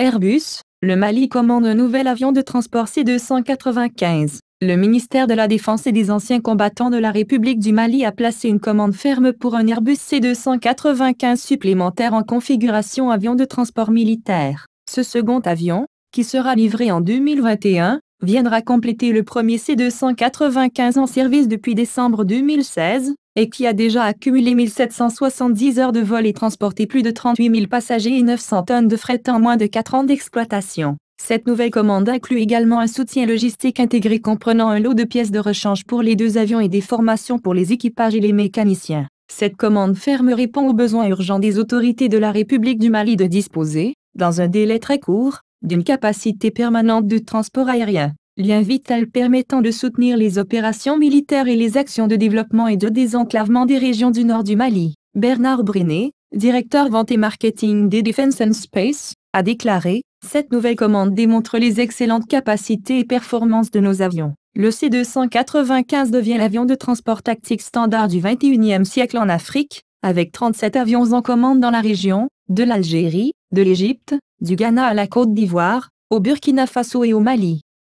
Airbus, le Mali commande un nouvel avion de transport C-295. Le ministère de la Défense et des anciens combattants de la République du Mali a placé une commande ferme pour un Airbus C-295 supplémentaire en configuration avion de transport militaire. Ce second avion, qui sera livré en 2021, viendra compléter le premier C-295 en service depuis décembre 2016, et qui a déjà accumulé 1770 heures de vol et transporté plus de 38 000 passagers et 900 tonnes de fret en moins de 4 ans d'exploitation. Cette nouvelle commande inclut également un soutien logistique intégré comprenant un lot de pièces de rechange pour les deux avions et des formations pour les équipages et les mécaniciens. Cette commande ferme répond aux besoins urgents des autorités de la République du Mali de disposer, dans un délai très court, d'une capacité permanente de transport aérien lien vital permettant de soutenir les opérations militaires et les actions de développement et de désenclavement des régions du nord du Mali. Bernard Brené, directeur vente et marketing des Defense and Space, a déclaré Cette nouvelle commande démontre les excellentes capacités et performances de nos avions. Le C-295 devient l'avion de transport tactique standard du 21e siècle en Afrique, avec 37 avions en commande dans la région, de l'Algérie, de l'Égypte, du Ghana à la Côte d'Ivoire, au Burkina Faso et au Mali.